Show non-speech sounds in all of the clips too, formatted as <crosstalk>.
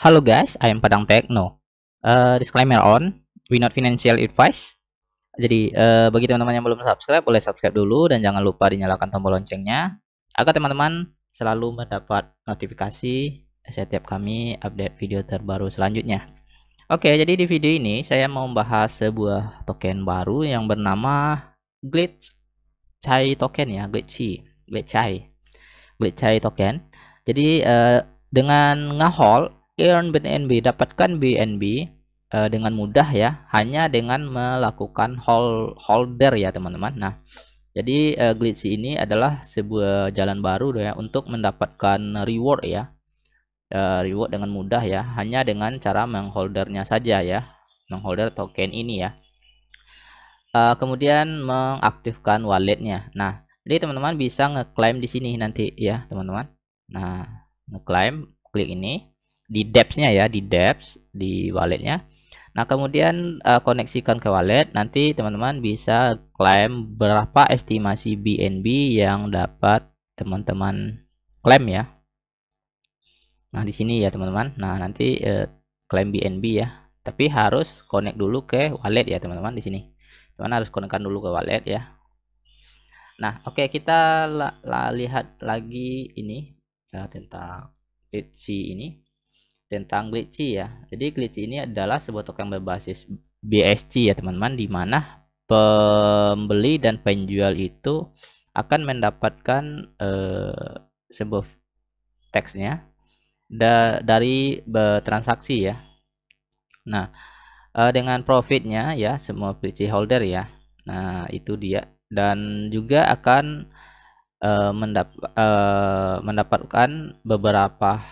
Halo guys, I am Padang Tekno. Uh, eh, disclaimer on, we not financial advice. Jadi uh, bagi teman-teman yang belum subscribe, boleh subscribe dulu dan jangan lupa dinyalakan tombol loncengnya agar teman-teman selalu mendapat notifikasi setiap kami update video terbaru selanjutnya. Oke, jadi di video ini saya mau membahas sebuah token baru yang bernama Glitch Chai token ya, Glitchy, Glitch Chai. Glitch Chai token. Jadi uh, dengan ngahol earn BNB, dapatkan BNB uh, eh, dengan mudah ya, hanya dengan melakukan hold holder ya teman-teman. Nah, jadi uh, glitch ini adalah sebuah jalan baru ya untuk mendapatkan reward ya. Uh, reward dengan mudah ya, hanya dengan cara mengholdernya saja ya, mengholder token ini ya. Uh, kemudian mengaktifkan walletnya. Nah, jadi teman-teman bisa ngeklaim di sini nanti ya, teman-teman. Nah, ngeklaim klik ini di depths-nya ya, di depths di walletnya. Nah, kemudian uh, koneksikan ke wallet. Nanti teman-teman bisa klaim berapa estimasi BNB yang dapat teman-teman klaim ya. Nah, di sini ya, teman-teman. Nah, nanti uh, klaim BNB ya. Tapi harus connect dulu ke wallet ya, teman-teman di sini. Teman harus konekkan dulu ke wallet ya. Nah, oke okay, kita la la lihat lagi ini ya, tentang Etsy ini tentang glitchy ya. Jadi glitchy ini adalah sebuah token berbasis BSC ya teman-teman di mana pembeli dan penjual itu akan mendapatkan eh, sebuah teksnya da dari transaksi ya. Nah, eh, dengan profitnya ya semua glitchy holder ya. Nah, itu dia dan juga akan uh, mendap uh, mendapatkan beberapa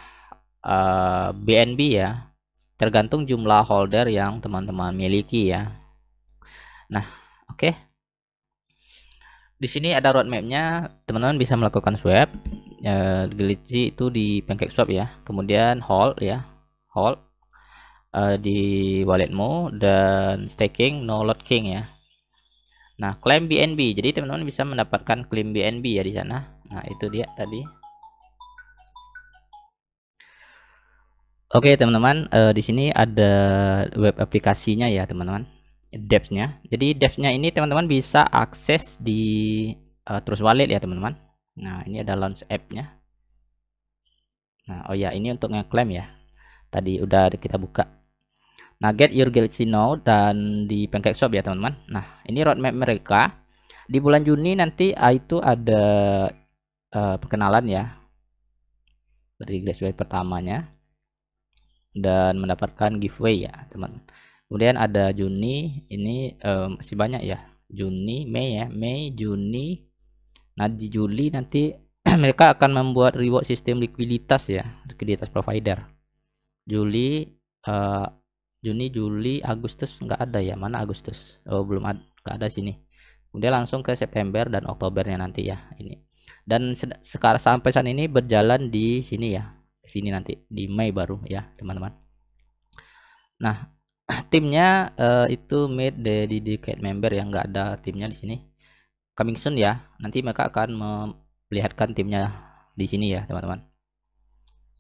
BNB eh, ya tergantung jumlah holder yang teman-teman miliki ya nah oke okay. di sini ada roadmapnya teman-teman bisa melakukan swap e, eh, glitchy itu di pancake swap ya kemudian hold ya hold e, di walletmu dan staking no load king ya nah claim BNB jadi teman-teman bisa mendapatkan claim BNB ya di sana nah itu dia tadi Oke okay, teman-teman, uh, di sini ada web aplikasinya ya teman-teman, devnya. Jadi devnya ini teman-teman bisa akses di uh, eh, Trust Wallet ya teman-teman. Nah ini ada launch app-nya. Nah oh ya ini untuk ngeklaim ya. Tadi udah kita buka. Nah get your Galaxy Now dan di Pancake Shop ya teman-teman. Nah ini roadmap mereka. Di bulan Juni nanti ah, itu ada uh, perkenalan ya. Dari graduate pertamanya dan mendapatkan giveaway ya teman kemudian ada Juni ini um, masih banyak ya Juni Mei ya Mei Juni nanti Juli nanti <clears throat> mereka akan membuat reward sistem likuiditas ya likuiditas provider Juli uh, Juni Juli Agustus nggak ada ya mana Agustus oh belum ada enggak ada sini kemudian langsung ke September dan Oktobernya nanti ya ini dan sekarang sampai saat ini berjalan di sini ya sini nanti di Mei baru ya teman-teman nah <clears throat> timnya uh, itu made the dedicated member yang enggak ada timnya di sini coming soon ya nanti mereka akan memperlihatkan timnya di sini ya teman-teman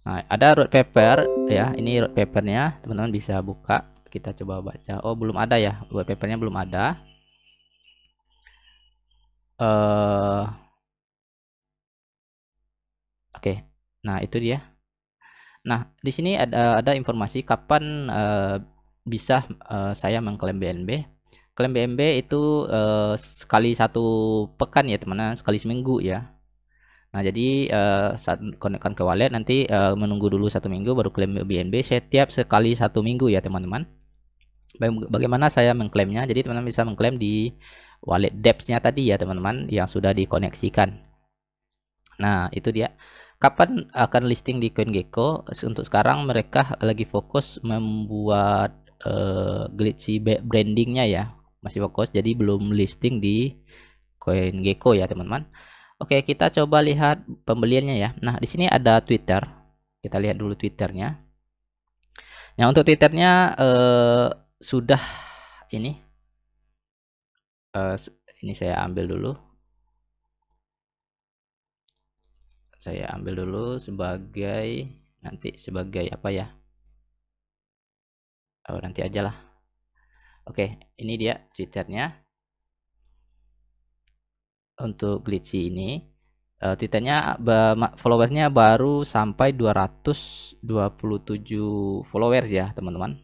nah ada road paper ya ini road papernya teman-teman bisa buka kita coba baca oh belum ada ya road papernya belum ada uh, oke okay. nah itu dia Nah, di sini ada eh, ada informasi kapan uh, bisa uh, saya mengklaim BNB. Klaim BNB itu uh, sekali satu pekan ya, teman-teman, sekali seminggu ya. Nah, jadi uh, saat konekkan ke wallet nanti uh, menunggu dulu satu minggu baru klaim BNB setiap sekali satu minggu ya, teman-teman. Bagaimana saya mengklaimnya? Jadi teman-teman bisa mengklaim di wallet depsnya tadi ya, teman-teman, yang sudah dikoneksikan. Nah, itu dia. Kapan akan listing di CoinGecko? Untuk sekarang mereka lagi fokus membuat uh, glitchy brandingnya ya, masih fokus. Jadi belum listing di CoinGecko ya teman-teman. Oke kita coba lihat pembeliannya ya. Nah di sini ada Twitter. Kita lihat dulu Twitternya. Nah untuk Twitternya uh, sudah ini. Uh, ini saya ambil dulu saya ambil dulu sebagai nanti sebagai apa ya oh, nanti aja lah oke ini dia tweeternya untuk glitchy ini uh, eh, tweeternya followersnya baru sampai 227 followers ya teman-teman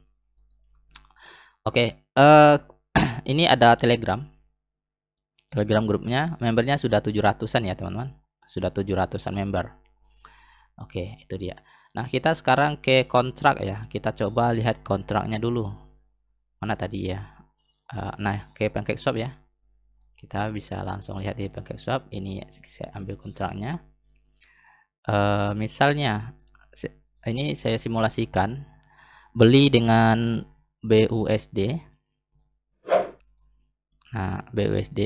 oke okay, uh, eh, <clears throat> ini ada telegram telegram grupnya membernya sudah 700an ya teman-teman sudah 700-an member oke okay, itu dia nah kita sekarang ke kontrak ya kita coba lihat kontraknya dulu mana tadi ya uh, nah ke pancake swap ya kita bisa langsung lihat di pancake swap ini saya ambil kontraknya uh, misalnya ini saya simulasikan beli dengan BUSD nah BUSD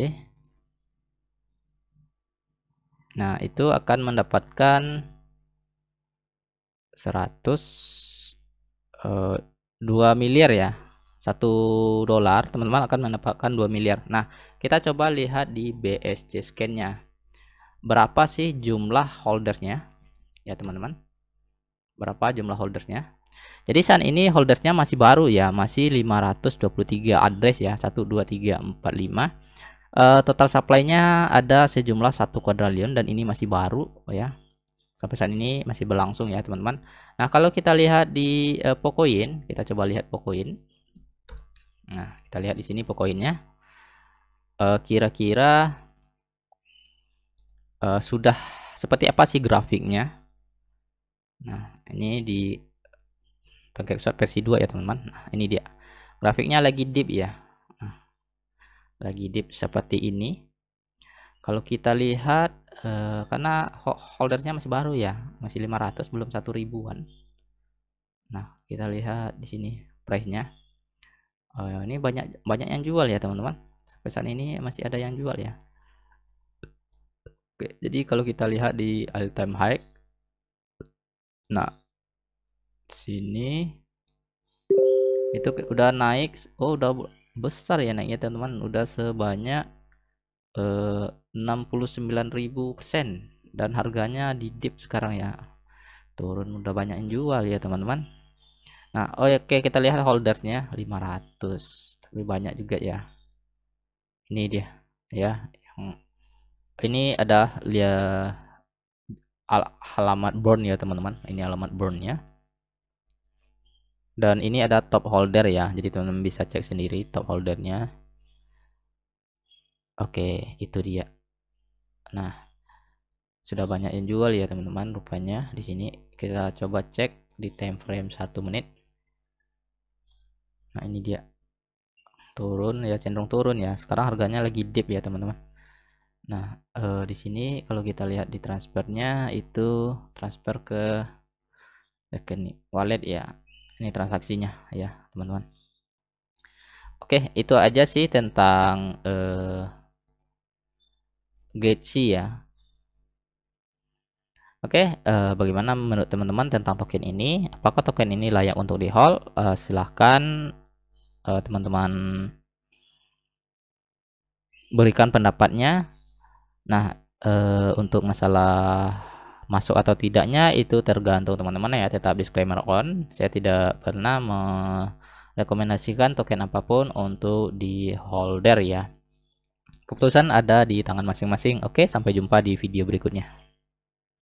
Nah, itu akan mendapatkan 100 eh, 2 miliar ya. 1 dolar, teman-teman akan mendapatkan 2 miliar. Nah, kita coba lihat di BSC scan-nya. Berapa sih jumlah holdersnya? Ya, teman-teman. Berapa jumlah holdersnya? Jadi saat ini holdersnya masih baru ya, masih 523 address ya, 12345. Uh, total supply-nya ada sejumlah satu kuadrilion dan ini masih baru oh ya. Sampai saat ini masih berlangsung ya, teman-teman. Nah, kalau kita lihat di uh, eh, pokoin kita coba lihat Pokoin. Nah, kita lihat di sini Pokoinnya eh, kira-kira uh, sudah seperti apa sih grafiknya? Nah, ini di pakai versi 2 ya, teman-teman. Nah, ini dia. Grafiknya lagi deep ya lagi deep seperti ini kalau kita lihat eh, karena holdersnya masih baru ya masih 500 belum satu ribuan nah kita lihat di sini price nya oh, eh, ini banyak banyak yang jual ya teman-teman sampai saat ini masih ada yang jual ya Oke, jadi kalau kita lihat di all time high nah sini itu udah naik oh udah besar ya naiknya teman-teman udah sebanyak eh, 69.000% dan harganya di dip sekarang ya turun udah banyak yang jual ya teman-teman nah oke okay, kita lihat holdersnya 500 tapi banyak juga ya ini dia ya hmm. ini ada lihat alamat burn ya teman-teman ini alamat ya dan ini ada top holder ya jadi teman-teman bisa cek sendiri top holdernya oke itu dia nah sudah banyak yang jual ya teman-teman rupanya di sini kita coba cek di time frame satu menit nah ini dia turun ya cenderung turun ya sekarang harganya lagi dip ya teman-teman nah eh, di sini kalau kita lihat di transfernya itu transfer ke rekening wallet ya ini transaksinya ya teman-teman oke itu aja sih tentang eh, Getsy ya Oke, eh, bagaimana menurut teman-teman tentang token ini? Apakah token ini layak untuk di hold? Uh, eh, silahkan teman eh, teman-teman berikan pendapatnya. Nah, uh, untuk masalah masuk atau tidaknya itu tergantung teman-teman ya tetap disclaimer on saya tidak pernah merekomendasikan token apapun untuk di holder ya keputusan ada di tangan masing-masing oke sampai jumpa di video berikutnya